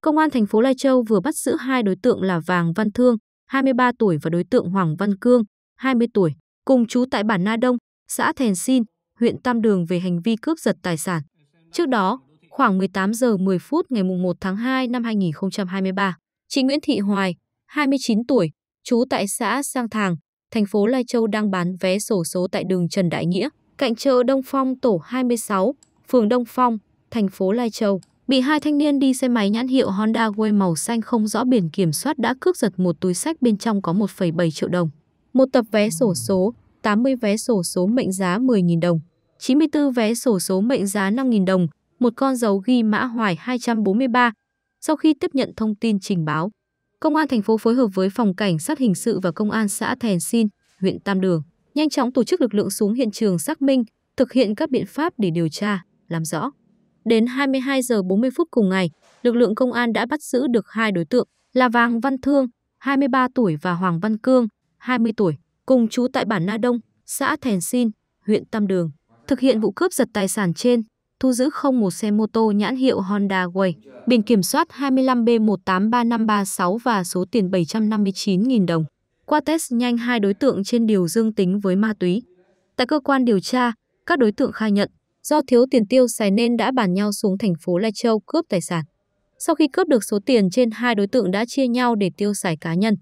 Công an thành phố Lai Châu vừa bắt giữ hai đối tượng là Vàng Văn Thương, 23 tuổi và đối tượng Hoàng Văn Cương, 20 tuổi, cùng chú tại bản Na Đông, xã Thèn Sin, huyện Tam Đường về hành vi cướp giật tài sản. Trước đó, khoảng 18 giờ 10 phút ngày 1 tháng 2 năm 2023, chị Nguyễn Thị Hoài, 29 tuổi, trú tại xã Sang Thàng, thành phố Lai Châu đang bán vé sổ số tại đường Trần Đại Nghĩa, cạnh chợ Đông Phong tổ 26, phường Đông Phong, thành phố Lai Châu bị hai thanh niên đi xe máy nhãn hiệu Honda Way màu xanh không rõ biển kiểm soát đã cướp giật một túi sách bên trong có 1,7 triệu đồng, một tập vé sổ số, 80 vé sổ số mệnh giá 10.000 đồng, 94 vé sổ số mệnh giá 5.000 đồng, một con dấu ghi mã hoài 243. Sau khi tiếp nhận thông tin trình báo, Công an thành phố phối hợp với Phòng Cảnh sát Hình sự và Công an xã Thèn Xin, huyện Tam Đường, nhanh chóng tổ chức lực lượng xuống hiện trường xác minh, thực hiện các biện pháp để điều tra, làm rõ. Đến 22 giờ 40 phút cùng ngày, lực lượng công an đã bắt giữ được hai đối tượng là Vàng Văn Thương, 23 tuổi và Hoàng Văn Cương, 20 tuổi, cùng chú tại bản Na Đông, xã Thèn Sin, huyện Tam Đường. Thực hiện vụ cướp giật tài sản trên, thu giữ không một xe mô tô nhãn hiệu Honda Way, biển kiểm soát 25B183536 và số tiền 759.000 đồng. Qua test nhanh hai đối tượng trên điều dương tính với ma túy. Tại cơ quan điều tra, các đối tượng khai nhận Do thiếu tiền tiêu xài nên đã bàn nhau xuống thành phố Lai Châu cướp tài sản. Sau khi cướp được số tiền trên hai đối tượng đã chia nhau để tiêu xài cá nhân.